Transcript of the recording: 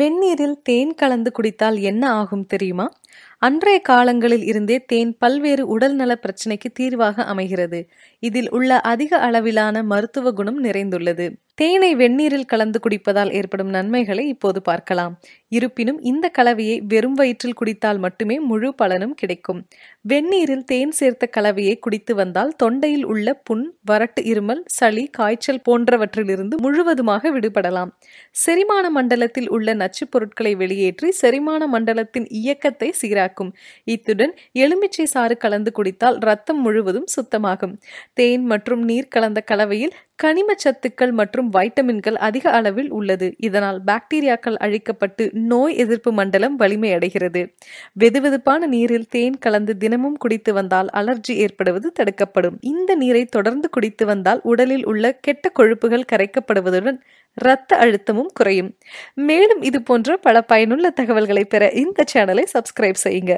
வெந்நீரில் தேன் கலந்து குடித்தால் என்ன ஆகும் தெரியுமா அன்றைய காலங்களில் இருந்தே தேன் பல்வேறு உடல்நல பிரச்சினைக்கு தீர்வாக அமைகிறது இதில் உள்ள அதிக அளவிலான மருத்துவ குணம் நிறைந்துள்ளது தேனை வெந்நீரில் கலந்து குடிப்பதால் ஏற்படும் நன்மைகளை இப்போது பார்க்கலாம் இருப்பினும் இந்த கலவையை வெறும் வயிற்றில் குடித்தால் மட்டுமே முழு பலனும் கிடைக்கும் வெந்நீரில் தேன் சேர்த்த கலவையை குடித்து வந்தால் தொண்டையில் உள்ள புண் வரட்டு இருமல் சளி காய்ச்சல் போன்றவற்றிலிருந்து முழுவதுமாக விடுபடலாம் செரிமான மண்டலத்தில் உள்ள நச்சுப் பொருட்களை வெளியேற்றி செரிமான மண்டலத்தின் இயக்கத்தை சீராக சீராக்கும் இத்துடன் எலுமிச்சை சாறு கலந்து குடித்தால் ரத்தம் முழுவதும் சுத்தமாகும் தேன் மற்றும் நீர் கலந்த கலவையில் கனிம சத்துக்கள் மற்றும் வைட்டமின்கள் அதிக அளவில் உள்ளது இதனால் பாக்டீரியாக்கள் அழிக்கப்பட்டு நோய் எதிர்ப்பு மண்டலம் வலிமையடைகிறது வெதுவெதுப்பான நீரில் தேன் கலந்து தினமும் குடித்து வந்தால் அலர்ஜி ஏற்படுவது தடுக்கப்படும் இந்த நீரை தொடர்ந்து குடித்து வந்தால் உடலில் உள்ள கெட்ட கொழுப்புகள் கரைக்கப்படுவதுடன் இரத்த அழுத்தமும் குறையும் மேலும் இது போன்ற பல பயனுள்ள தகவல்களை பெற இந்த சேனலை சப்ஸ்கிரைப் செய்யுங்க